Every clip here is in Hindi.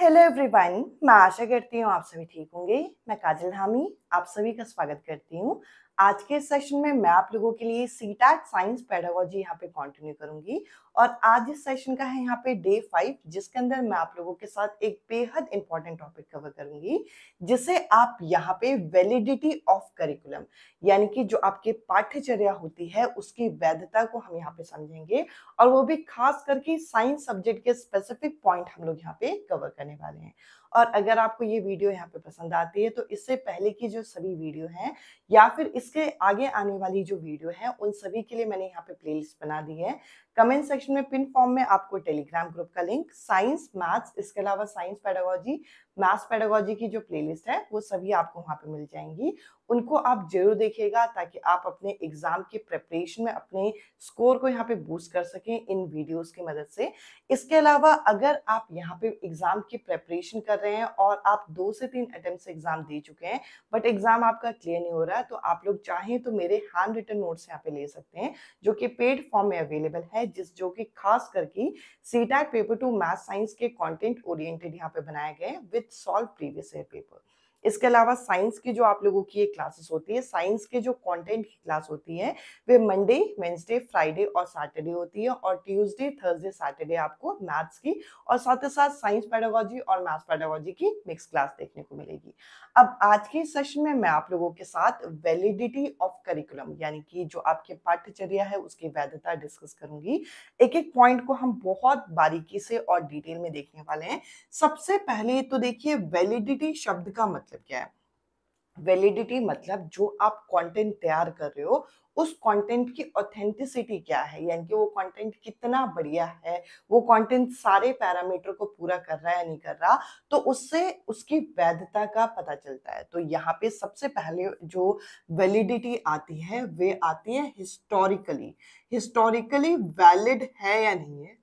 हेलो एवरीवन मैं आशा करती हूँ आप सभी ठीक होंगे मैं काजल हामी आप सभी का स्वागत करती हूँ आज के सेशन में मैं आप लोगों के लिए सी साइंस पैडागोजी यहाँ पे कंटिन्यू करूंगी और आज इस सेशन का है यहाँ पे डे फाइव जिसके अंदर मैं आप लोगों के साथ एक बेहद इंपॉर्टेंट टॉपिक कवर करूंगी जिसे आप यहाँ पे वैलिडिटी ऑफ करिकुलम यानी कि जो आपके पाठ्यचर्या होती है उसकी वैधता को हम यहाँ पे समझेंगे और वो भी खास करके साइंस सब्जेक्ट के स्पेसिफिक पॉइंट हम लोग यहाँ पे कवर करने वाले हैं और अगर आपको ये वीडियो यहाँ पे पसंद आती है तो इससे पहले की जो सभी वीडियो हैं या फिर इस इसके आगे आने वाली जो वीडियो है उन सभी के लिए मैंने यहाँ पे प्लेलिस्ट बना दी है कमेंट सेक्शन में पिन फॉर्म में आपको टेलीग्राम ग्रुप का लिंक साइंस मैथ्स इसके अलावा साइंस पैडागोजी मैथ्स पैडागोजी की जो प्लेलिस्ट है वो सभी आपको वहाँ पे मिल जाएंगी उनको आप जरूर देखिएगा ताकि आप अपने एग्जाम के प्रेपरेशन में अपने स्कोर को यहाँ पे बूस्ट कर सकें इन वीडियोस की मदद से इसके अलावा अगर आप यहाँ पे एग्जाम की प्रेपरेशन कर रहे हैं और आप दो से तीन अटेम्प्ट एग्जाम दे चुके हैं बट एग्जाम आपका क्लियर नहीं हो रहा है तो आप लोग चाहें तो मेरे हैंड रिटर्न नोट्स यहाँ पे ले सकते हैं जो कि पेड फॉर्म में अवेलेबल है जिस जो कि खास करके CTET paper two math science के कॉन्टेंट ओरिएंटेड यहाँ पे बनाए गए with solve previous year paper इसके अलावा साइंस की जो आप लोगों की क्लासेस होती है साइंस के जो कंटेंट की क्लास होती है वे मंडे वेंसडे फ्राइडे और सैटरडे होती है और ट्यूसडे थर्सडे सैटरडे आपको मैथ्स की और साथ ही साथ साइंस पैडोलॉजी और मैथ्स पैडोलॉजी की मिक्स क्लास देखने को मिलेगी अब आज के सेशन में मैं आप लोगों के साथ वैलिडिटी ऑफ करिकुलम यानी कि जो आपके पाठ्यचर्या है उसकी वैधता डिस्कस करूंगी एक एक पॉइंट को हम बहुत बारीकी से और डिटेल में देखने वाले हैं सबसे पहले तो देखिए वैलिडिटी शब्द का मतलब मतलब क्या है वैलिडिटी मतलब जो आप कंटेंट तैयार कर रहे हो उस कंटेंट की ऑथेंटिसिटी क्या है यानी कि वो कंटेंट कितना बढ़िया है वो कंटेंट सारे पैरामीटर को पूरा कर रहा है या नहीं कर रहा तो उससे उसकी वैधता का पता चलता है तो यहाँ पे सबसे पहले जो वैलिडिटी आती है वे आती है हिस्टोरिकली हिस्टोरिकली वैलिड है या नहीं है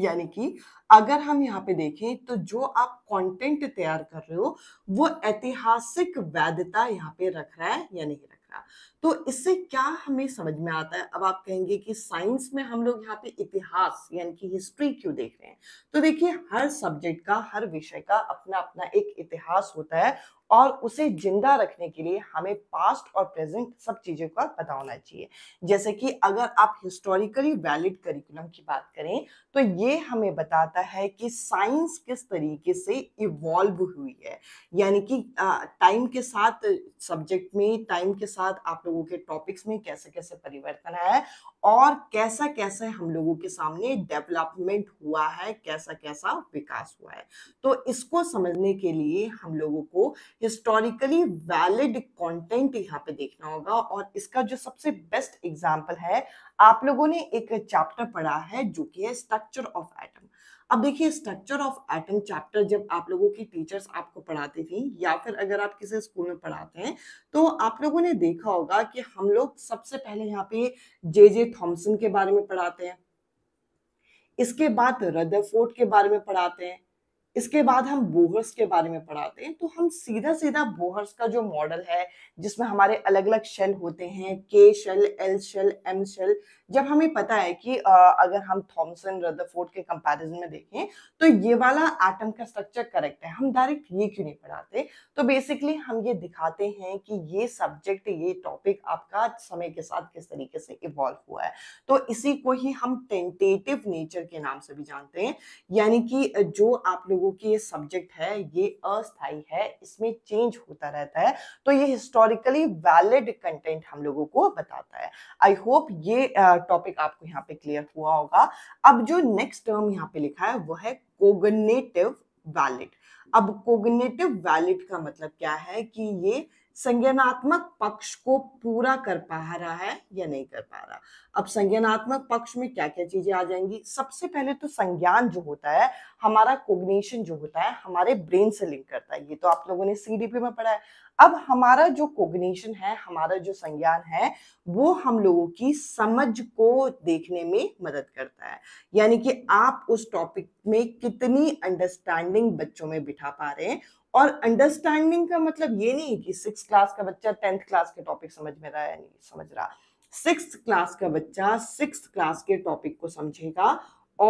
यानी कि अगर हम यहाँ पे देखें तो जो आप कंटेंट तैयार कर रहे हो वो ऐतिहासिक वैधता यहाँ पे रख रहा है या नहीं रख रहा तो इससे क्या हमें समझ में आता है अब आप कहेंगे कि साइंस में हम लोग यहाँ पे इतिहास यानी कि हिस्ट्री क्यों देख रहे हैं तो देखिए हर सब्जेक्ट का हर विषय का अपना अपना एक इतिहास होता है और उसे जिंदा रखने के लिए हमें पास्ट और प्रेजेंट सब चीज़ों का पता होना चाहिए जैसे कि अगर आप हिस्टोरिकली वैलिड करिकुलम की बात करें तो ये हमें बताता है कि साइंस किस तरीके से इवॉल्व हुई है यानी कि टाइम के साथ सब्जेक्ट में टाइम के साथ आप लोगों के टॉपिक्स में कैसे कैसे परिवर्तन आया और कैसा कैसे हम लोगों के सामने डेवलपमेंट हुआ है कैसा कैसा विकास हुआ है तो इसको समझने के लिए हम लोगों को हिस्टोरिकली वैलिड कंटेंट यहाँ पे देखना होगा और इसका जो सबसे बेस्ट एग्जाम्पल है आप लोगों ने एक चैप्टर पढ़ा है जो कि है स्ट्रक्चर ऑफ एटम अब देखिए स्ट्रक्चर ऑफ एटम चैप्टर जब आप लोगों की टीचर्स आपको पढ़ाती थी या फिर अगर आप किसी स्कूल में पढ़ाते हैं तो आप लोगों ने देखा होगा कि हम लोग सबसे पहले यहाँ पे जे जे थॉम्सन के बारे में पढ़ाते हैं इसके बाद रदरफोर्ड के बारे में पढ़ाते हैं इसके बाद हम बोहर्स के बारे में पढ़ाते हैं तो हम सीधा सीधा बोहर्स का जो मॉडल है जिसमें हमारे अलग अलग शेल होते हैं K shell L shell M shell जब हमें पता है कि अगर हम थॉमसन रदरफोर्ड के कंपैरिजन में देखें तो ये वाला एटम का स्ट्रक्चर करेक्ट है हम डायरेक्ट ये क्यों नहीं पढ़ाते तो बेसिकली हम ये दिखाते हैं कि ये सब्जेक्ट ये टॉपिक आपका समय के साथ किस तरीके से इवॉल्व हुआ है तो इसी को ही हम टेंटेटिव नेचर के नाम से भी जानते हैं यानी कि जो आप लोगों की ये सब्जेक्ट है ये अस्थाई है इसमें चेंज होता रहता है तो ये हिस्टोरिकली वैलिड कंटेंट हम लोगों को बताता है आई होप ये टॉपिक आपको यहाँ पे क्लियर हुआ होगा अब जो नेक्स्ट टर्म यहाँ पे लिखा है वो है कोगनेटिव वैलिड अब कोगनेटिव वैलिड का मतलब क्या है कि ये संज्ञानात्मक पक्ष को पूरा कर पा रहा है या नहीं कर पा रहा अब संज्ञानात्मक पक्ष में क्या क्या चीजें आ जाएंगी सबसे पहले तो संज्ञान जो होता है हमारा कोग्नेशन जो होता है हमारे ब्रेन से लिंक करता है ये तो आप लोगों ने सीडीपी में पढ़ा है अब हमारा जो कोग्नेशन है हमारा जो संज्ञान है वो हम लोगों की समझ को देखने में मदद करता है यानी कि आप उस टॉपिक में कितनी अंडरस्टैंडिंग बच्चों में बिठा पा रहे हैं और अंडरस्टैंडिंग का मतलब ये नहीं कि सिक्स क्लास का बच्चा टेंथ क्लास के टॉपिक समझ में रहा है नहीं समझ रहा सिक्स क्लास का बच्चा सिक्स क्लास के टॉपिक को समझेगा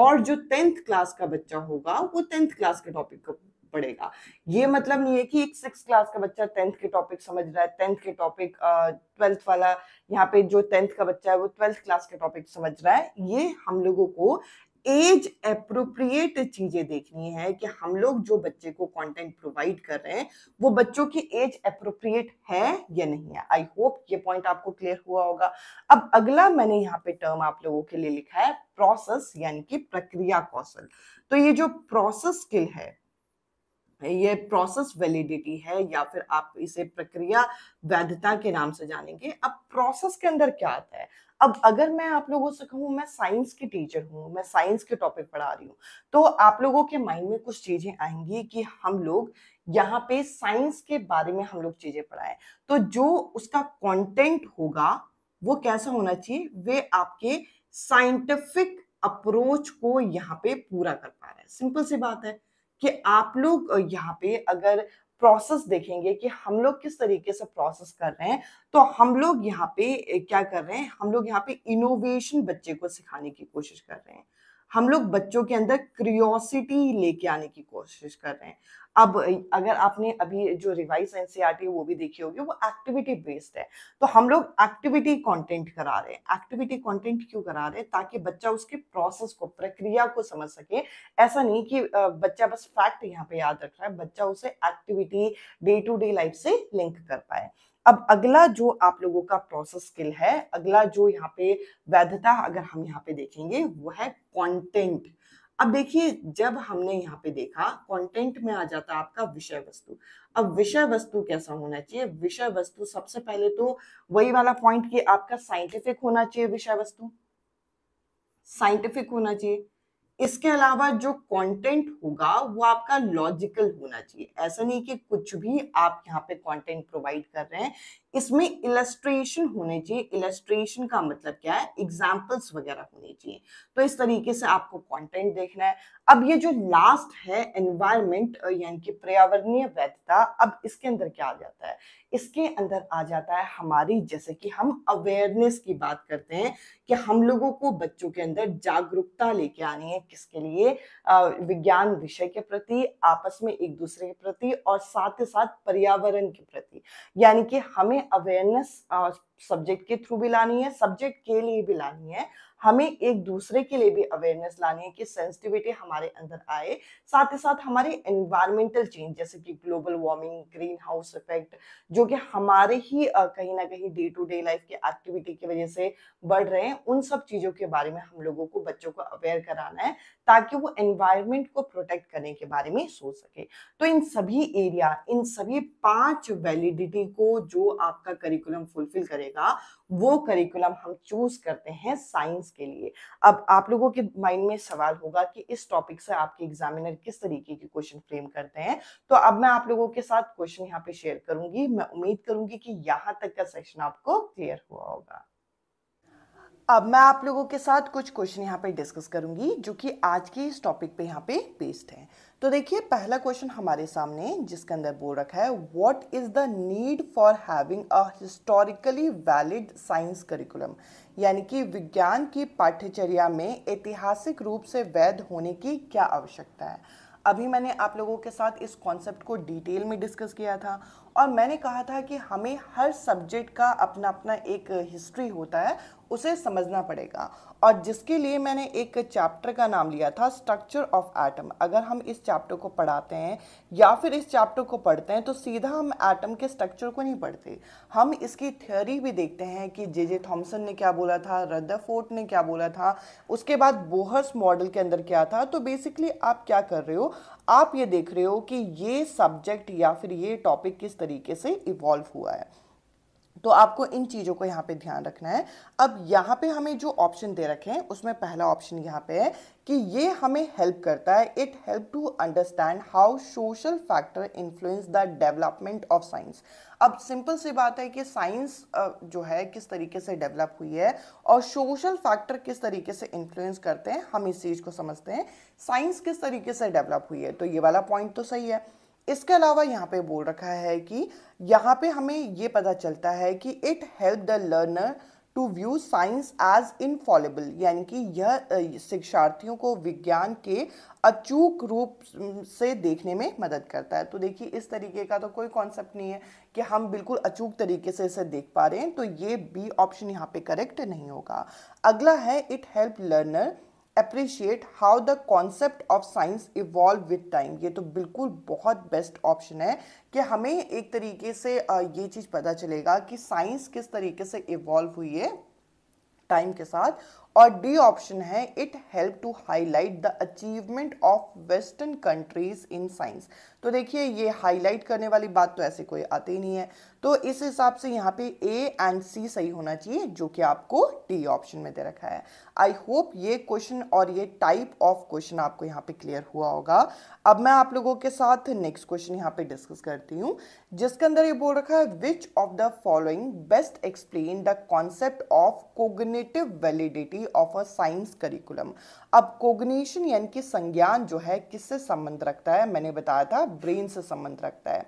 और जो टेंथ क्लास का बच्चा होगा वो टेंथ क्लास के टॉपिक को पढ़ेगा ये मतलब नहीं है कि एक सिक्स क्लास का बच्चा टेंथ के टॉपिक समझ रहा है टेंथ के टॉपिक ट्वेल्थ वाला यहाँ पे जो टेंथ का बच्चा है वो ट्वेल्थ क्लास के टॉपिक समझ रहा है ये हम लोगों को एज अप्रोप्रिएट चीज़ें देखनी है कि हम लोग जो बच्चे को कंटेंट प्रोवाइड कर रहे हैं वो बच्चों की एज अप्रोप्रिएट है या नहीं है आई होप ये पॉइंट आपको क्लियर हुआ होगा अब अगला मैंने यहाँ पे टर्म आप लोगों के लिए लिखा है प्रोसेस यानी कि प्रक्रिया कौशल तो ये जो प्रोसेस स्किल है ये प्रोसेस वैलिडिटी है या फिर आप इसे प्रक्रिया वैधता के नाम से जानेंगे अब प्रोसेस के अंदर क्या आता है अब अगर मैं आप लोगों से कहूँ मैं साइंस की टीचर हूँ मैं साइंस के टॉपिक पढ़ा रही हूँ तो आप लोगों के माइंड में कुछ चीज़ें आएंगी कि हम लोग यहाँ पे साइंस के बारे में हम लोग चीज़ें पढ़ाए तो जो उसका कंटेंट होगा वो कैसा होना चाहिए वे आपके साइंटिफिक अप्रोच को यहाँ पे पूरा कर पा रहे हैं सिंपल सी बात है कि आप लोग यहाँ पे अगर प्रोसेस देखेंगे कि हम लोग किस तरीके से प्रोसेस कर रहे हैं तो हम लोग यहाँ पे क्या कर रहे हैं हम लोग यहाँ पे इनोवेशन बच्चे को सिखाने की कोशिश कर रहे हैं हम लोग बच्चों के अंदर क्रियोसिटी लेके आने की कोशिश कर रहे हैं अब अगर आपने अभी जो रिवाइज एनसीआर है वो भी देखी होगी वो एक्टिविटी बेस्ड है तो हम लोग एक्टिविटी कंटेंट करा रहे हैं एक्टिविटी कंटेंट क्यों करा रहे हैं ताकि बच्चा उसके प्रोसेस को प्रक्रिया को समझ सके ऐसा नहीं कि बच्चा बस फैक्ट यहाँ पे याद रख रहा है बच्चा उसे activity day to day life से लिंक कर पाए अब अगला जो आप लोगों का प्रोसेस स्किल है अगला जो यहाँ पे वैधता अगर हम यहाँ पे देखेंगे वो है कंटेंट अब देखिए जब हमने यहाँ पे देखा कंटेंट में आ जाता है आपका विषय वस्तु अब विषय वस्तु कैसा होना चाहिए विषय वस्तु सबसे पहले तो वही वाला पॉइंट कि आपका साइंटिफिक होना चाहिए विषय वस्तु साइंटिफिक होना चाहिए इसके अलावा जो कंटेंट होगा वो आपका लॉजिकल होना चाहिए ऐसा नहीं कि कुछ भी आप यहाँ पे कंटेंट प्रोवाइड कर रहे हैं इसमें इलस्ट्रेशन होने चाहिए इलस्ट्रेशन का मतलब क्या है एग्जाम्पल्स वगैरह होने चाहिए तो इस तरीके से आपको कंटेंट देखना है अब ये जो लास्ट है एनवायरमेंट यानी कि पर्यावरणीय वैधता अब इसके अंदर क्या आ जाता है इसके अंदर आ जाता है हमारी जैसे कि हम अवेयरनेस की बात करते हैं कि हम लोगों को बच्चों के अंदर जागरूकता लेके आनी है किसके लिए विज्ञान विषय के प्रति आपस में एक दूसरे के प्रति और साथ ही साथ पर्यावरण के प्रति यानी कि हमें अवेयरनेस सब्जेक्ट के थ्रू भी लानी है सब्जेक्ट के लिए भी लानी है हमें एक दूसरे के लिए भी अवेयरनेस लानी है कि सेंसिटिविटी हमारे अंदर आए साथ ही साथ हमारे एनवायरमेंटल चेंज जैसे कि global warming green house effect जो कि हमारे ही कहीं ना कहीं डे टू डे लाइफ की एक्टिविटी की वजह से बढ़ रहे हैं उन सब चीज़ों के बारे में हम लोगों को बच्चों को अवेयर कराना है ताकि वो एनवायरमेंट को प्रोटेक्ट करने के बारे में सोच सके तो इन सभी एरिया इन सभी पांच वैलिडिटी को जो आपका करिकुलम फुलफिल करेगा वो करिकुलम हम चूज करते हैं साइंस क्वेश्चंस के लिए अब आप लोगों के माइंड में सवाल होगा कि इस टॉपिक से आपके एग्जामिनर किस तरीके के क्वेश्चन फ्रेम करते हैं तो अब मैं आप लोगों के साथ क्वेश्चन यहाँ पे शेयर करूंगी मैं उम्मीद करूंगी कि यहाँ तक का सेशन आपको क्लियर हुआ होगा अब मैं आप लोगों के साथ कुछ क्वेश्चन यहाँ पे डिस्कस करूंगी जो कि आज के इस टॉपिक पे यहाँ पे बेस्ड हैं तो देखिए पहला क्वेश्चन हमारे सामने जिसके अंदर बोल रखा है what is the need for having a historically valid science curriculum यानी कि विज्ञान की पाठ्यचर्या में ऐतिहासिक रूप से वैध होने की क्या आवश्यकता है अभी मैंने आप लोगों के साथ इस कॉन्सेप्ट को डिटेल में डिस्कस किया था और मैंने कहा था कि हमें हर सब्जेक्ट का अपना अपना एक हिस्ट्री होता है उसे समझना पड़ेगा और जिसके लिए मैंने एक चैप्टर का नाम लिया था स्ट्रक्चर ऑफ एटम अगर हम इस चैप्टर को पढ़ाते हैं या फिर इस चैप्टर को पढ़ते हैं तो सीधा हम एटम के स्ट्रक्चर को नहीं पढ़ते हम इसकी थ्योरी भी देखते हैं कि जे जे थॉम्सन ने क्या बोला था रदरफोर्ट ने क्या बोला था उसके बाद बोहर्स मॉडल के अंदर क्या था तो बेसिकली आप क्या कर रहे हो आप ये देख रहे हो कि ये सब्जेक्ट या फिर ये टॉपिक किस तरीके से इवॉल्व हुआ है तो आपको इन चीज़ों को यहाँ पे ध्यान रखना है अब यहाँ पे हमें जो ऑप्शन दे रखे हैं उसमें पहला ऑप्शन यहाँ पे है कि ये हमें हेल्प करता है it help to understand how social factor influence the development of science अब सिंपल सी बात है कि साइंस जो है किस तरीके से डेवलप हुई है और सोशल फैक्टर किस तरीके से इन्फ्लुएंस करते हैं हम इस चीज़ को समझते हैं साइंस किस तरीके से डेवलप हुई है तो ये वाला पॉइंट तो सही है इसके अलावा यहाँ पे बोल रखा है कि यहाँ पे हमें ये पता चलता है कि it help the learner to view science as infallible यानी कि यह शिक्षार्थियों को विज्ञान के अचूक रूप से देखने में मदद करता है तो देखिए इस तरीके का तो कोई कॉन्सेप्ट नहीं है कि हम बिल्कुल अचूक तरीके से इसे देख पा रहे हैं तो ये बी ऑप्शन यहाँ पे करेक्ट नहीं होगा अगला है it help learner appreciate how the concept of science evolve with time ये तो बिल्कुल बहुत बेस्ट ऑप्शन है कि हमें एक तरीके से ये चीज़ पता चलेगा कि साइंस किस तरीके से इवॉल्व हुई है टाइम के साथ और डी ऑप्शन है it help to highlight the achievement of western countries in science तो देखिए ये हाईलाइट करने वाली बात तो ऐसे कोई आती नहीं है तो इस हिसाब से यहाँ पे ए एंड सी सही होना चाहिए जो कि आपको डी ऑप्शन में दे रखा है आई होप ये क्वेश्चन और ये टाइप ऑफ क्वेश्चन आपको यहाँ पे क्लियर हुआ होगा अब मैं आप लोगों के साथ नेक्स्ट क्वेश्चन यहाँ पे डिस्कस करती हूँ जिसके अंदर ये बोल रखा है which of the following best explain the concept of cognitive validity of a science curriculum अब कोग्निशन यानी कि संज्ञान जो है किससे संबंध रखता है मैंने बताया था ब्रेन से संबंध रखता है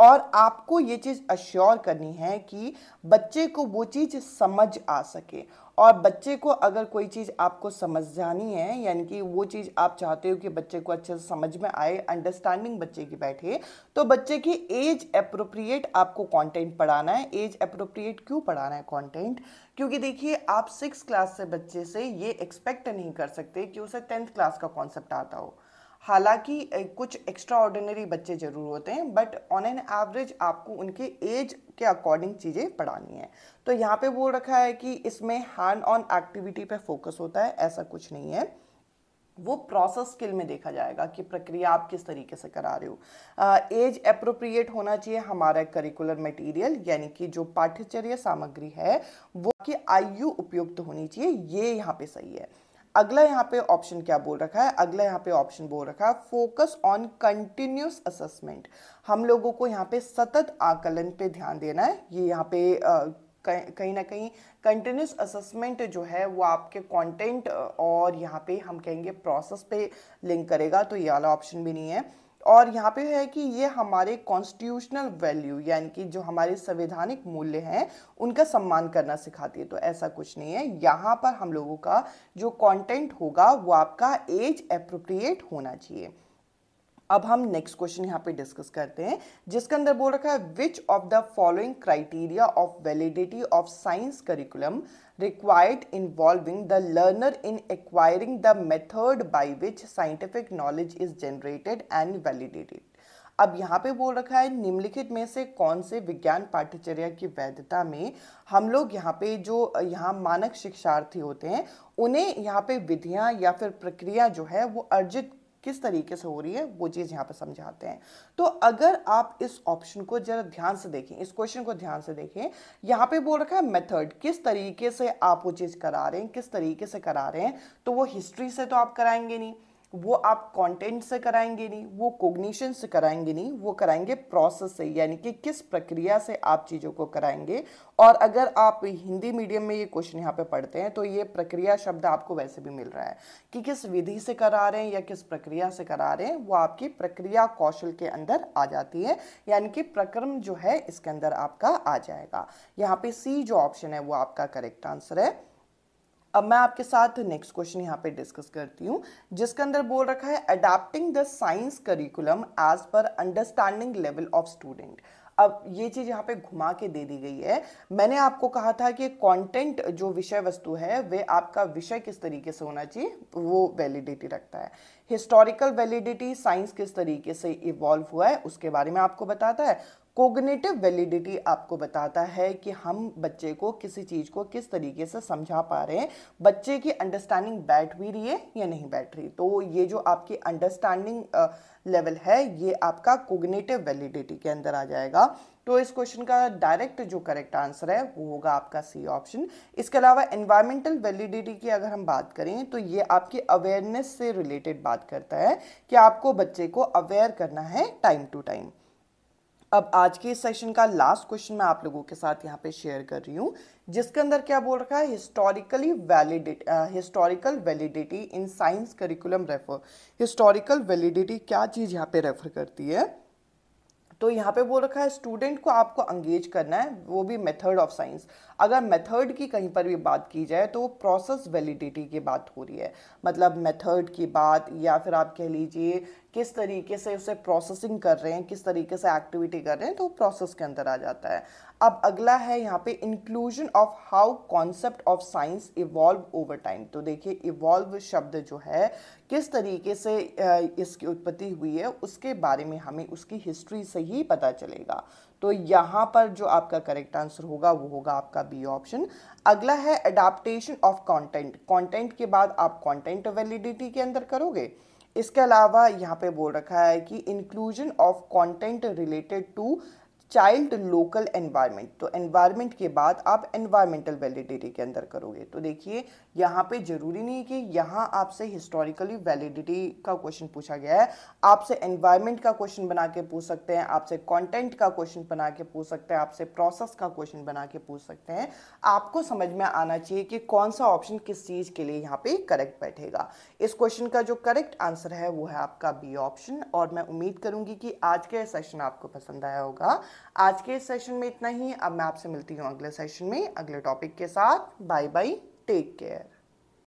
और आपको ये चीज़ अश्योर करनी है कि बच्चे को वो चीज़ समझ आ सके और बच्चे को अगर कोई चीज़ आपको समझ जानी है यानी कि वो चीज़ आप चाहते हो कि बच्चे को अच्छे से समझ में आए अंडरस्टैंडिंग बच्चे की बैठे तो बच्चे की एज अप्रोप्रिएट आपको कंटेंट पढ़ाना है एज अप्रोप्रिएट क्यों पढ़ाना है कंटेंट क्योंकि देखिए आप सिक्स क्लास से बच्चे से ये एक्सपेक्ट नहीं कर सकते कि उसे टेंथ क्लास का कॉन्सेप्ट आता हो हालांकि कुछ एक्स्ट्रा ऑर्डिनरी बच्चे ज़रूर होते हैं बट ऑन एन एवरेज आपको उनके एज के अकॉर्डिंग चीज़ें पढ़ानी है तो यहाँ पे बोल रखा है कि इसमें हैंड ऑन एक्टिविटी पे फोकस होता है ऐसा कुछ नहीं है वो प्रोसेस स्किल में देखा जाएगा कि प्रक्रिया आप किस तरीके से करा रहे हो एज अप्रोप्रिएट होना चाहिए हमारा करिकुलर मटेरियल यानी कि जो पाठ्यचर्य सामग्री है वो कि आयु उपयुक्त होनी चाहिए ये यहाँ पे सही है अगला यहाँ पे ऑप्शन क्या बोल रखा है अगला यहाँ पे ऑप्शन बोल रखा है फोकस ऑन कंटिन्यूस असेसमेंट हम लोगों को यहाँ पे सतत आकलन पे ध्यान देना है ये यहाँ पे कहीं ना कहीं कंटिन्यूस असेसमेंट जो है वो आपके कंटेंट और यहाँ पे हम कहेंगे प्रोसेस पे लिंक करेगा तो ये वाला ऑप्शन भी नहीं है और यहाँ पे है कि ये हमारे कॉन्स्टिट्यूशनल वैल्यू यानी कि जो हमारे संवैधानिक मूल्य हैं उनका सम्मान करना सिखाती है तो ऐसा कुछ नहीं है यहाँ पर हम लोगों का जो कंटेंट होगा वो आपका एज अप्रोप्रिएट होना चाहिए अब हम नेक्स्ट क्वेश्चन यहाँ पे डिस्कस करते हैं जिसके अंदर बोल रखा है which of the following criteria of validity of science curriculum required involving the learner in acquiring the method by which scientific knowledge is generated and validated. अब यहाँ पे बोल रखा है निम्नलिखित में से कौन से विज्ञान पाठ्यचर्या की वैधता में हम लोग यहाँ पे जो यहाँ मानक शिक्षार्थी होते हैं उन्हें यहाँ पे विधियाँ या फिर प्रक्रिया जो है वो अर्जित किस तरीके से हो रही है वो चीज़ यहाँ पे समझाते हैं तो अगर आप इस ऑप्शन को जरा ध्यान से देखें इस क्वेश्चन को ध्यान से देखें यहाँ पे बोल रखा है मेथड किस तरीके से आप वो चीज़ करा रहे हैं किस तरीके से करा रहे हैं तो वो हिस्ट्री से तो आप कराएंगे नहीं वो आप कंटेंट से कराएंगे नहीं वो कोग्निशन से कराएंगे नहीं वो कराएंगे प्रोसेस से यानी कि किस प्रक्रिया से आप चीज़ों को कराएंगे और अगर आप हिंदी मीडियम में ये क्वेश्चन यहाँ पे पढ़ते हैं तो ये प्रक्रिया शब्द आपको वैसे भी मिल रहा है कि किस विधि से करा रहे हैं या किस प्रक्रिया से करा रहे हैं वो आपकी प्रक्रिया कौशल के अंदर आ जाती है यानी कि प्रक्रम जो है इसके अंदर आपका आ जाएगा यहाँ पे सी जो ऑप्शन है वो आपका करेक्ट आंसर है अब मैं आपके साथ नेक्स्ट क्वेश्चन यहाँ पे डिस्कस करती हूँ जिसके अंदर बोल रखा है adapting the science curriculum as per understanding level of student अब ये चीज़ यहाँ पे घुमा के दे दी गई है मैंने आपको कहा था कि कंटेंट जो विषय वस्तु है वे आपका विषय किस तरीके से होना चाहिए वो वैलिडिटी रखता है हिस्टोरिकल वैलिडिटी साइंस किस तरीके से इवॉल्व हुआ है उसके बारे में आपको बताता है कोगनेटिव वैलिडिटी आपको बताता है कि हम बच्चे को किसी चीज़ को किस तरीके से समझा पा रहे हैं बच्चे की अंडरस्टैंडिंग बैठ भी रही है या नहीं बैठ रही तो ये जो आपकी अंडरस्टैंडिंग लेवल है ये आपका कोगनेटिव वैलिडिटी के अंदर आ जाएगा तो इस क्वेश्चन का डायरेक्ट जो करेक्ट आंसर है वो होगा आपका सी ऑप्शन इसके अलावा एनवायरमेंटल वैलिडिटी की अगर हम बात करें तो ये आपकी अवेयरनेस से रिलेटेड बात करता है कि आपको बच्चे को अवेयर करना है टाइम टू टाइम अब आज के सेशन का लास्ट क्वेश्चन मैं आप लोगों के साथ यहाँ पे शेयर कर रही हूँ जिसके अंदर क्या बोल रखा है historically validity historical validity in science curriculum refer historical validity क्या चीज़ यहाँ पे रेफर करती है तो यहाँ पे बोल रखा है स्टूडेंट को आपको अंगेज करना है वो भी मेथड ऑफ साइंस अगर मेथड की कहीं पर भी बात की जाए तो प्रोसेस वैलिडिटी की बात हो रही है मतलब मेथड की बात या फिर आप कह लीजिए किस तरीके से उसे प्रोसेसिंग कर रहे हैं किस तरीके से एक्टिविटी कर रहे हैं तो प्रोसेस के अंदर आ जाता है अब अगला है यहाँ पे inclusion of how concept of science evolve over time तो देखिए इवॉल्व शब्द जो है किस तरीके से इसकी उत्पत्ति हुई है उसके बारे में हमें उसकी हिस्ट्री से ही पता चलेगा तो यहाँ पर जो आपका करेक्ट आंसर होगा वो होगा आपका बी ऑप्शन अगला है अडाप्टेशन ऑफ कंटेंट कंटेंट के बाद आप कंटेंट वैलिडिटी के अंदर करोगे इसके अलावा यहाँ पे बोल रखा है कि inclusion of content related to child local environment तो एनवायरनमेंट के बाद आप एनवायरमेंटल वैलिडिटी के अंदर करोगे तो देखिए यहाँ पे जरूरी नहीं है कि यहाँ आपसे हिस्टोरिकली वैलिडिटी का क्वेश्चन पूछा गया है आपसे एनवायरनमेंट का क्वेश्चन बना के पूछ सकते हैं आपसे कंटेंट का क्वेश्चन बना के पूछ सकते हैं आपसे प्रोसेस का क्वेश्चन बना के पूछ सकते हैं आपको समझ में आना चाहिए कि कौन सा ऑप्शन किस चीज़ के लिए यहाँ पे करेक्ट बैठेगा इस क्वेश्चन का जो करेक्ट आंसर है वो है आपका बी ऑप्शन और मैं उम्मीद करूँगी कि आज का सेशन आपको पसंद आया होगा आज के इस सेशन में इतना ही अब मैं आपसे मिलती हूँ अगले सेशन में अगले टॉपिक के साथ बाय बाय टेक केयर